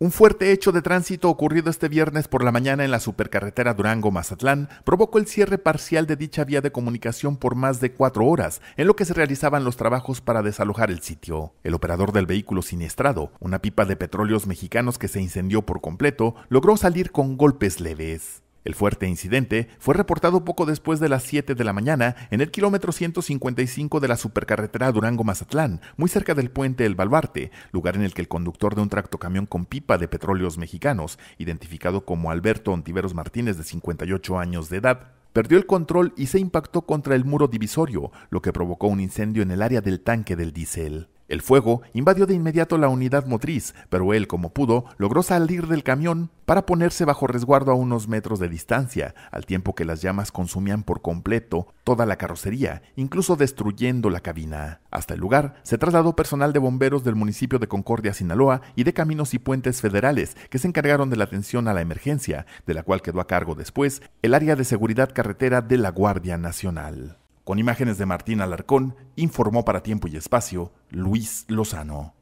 Un fuerte hecho de tránsito ocurrido este viernes por la mañana en la supercarretera Durango-Mazatlán provocó el cierre parcial de dicha vía de comunicación por más de cuatro horas, en lo que se realizaban los trabajos para desalojar el sitio. El operador del vehículo siniestrado, una pipa de petróleos mexicanos que se incendió por completo, logró salir con golpes leves. El fuerte incidente fue reportado poco después de las 7 de la mañana en el kilómetro 155 de la supercarretera Durango-Mazatlán, muy cerca del puente El Balbarte, lugar en el que el conductor de un tractocamión con pipa de petróleos mexicanos, identificado como Alberto Ontiveros Martínez de 58 años de edad, perdió el control y se impactó contra el muro divisorio, lo que provocó un incendio en el área del tanque del diésel. El fuego invadió de inmediato la unidad motriz, pero él, como pudo, logró salir del camión para ponerse bajo resguardo a unos metros de distancia, al tiempo que las llamas consumían por completo toda la carrocería, incluso destruyendo la cabina. Hasta el lugar se trasladó personal de bomberos del municipio de Concordia, Sinaloa, y de Caminos y Puentes Federales, que se encargaron de la atención a la emergencia, de la cual quedó a cargo después el área de seguridad carretera de la Guardia Nacional. Con imágenes de Martín Alarcón, informó para Tiempo y Espacio Luis Lozano.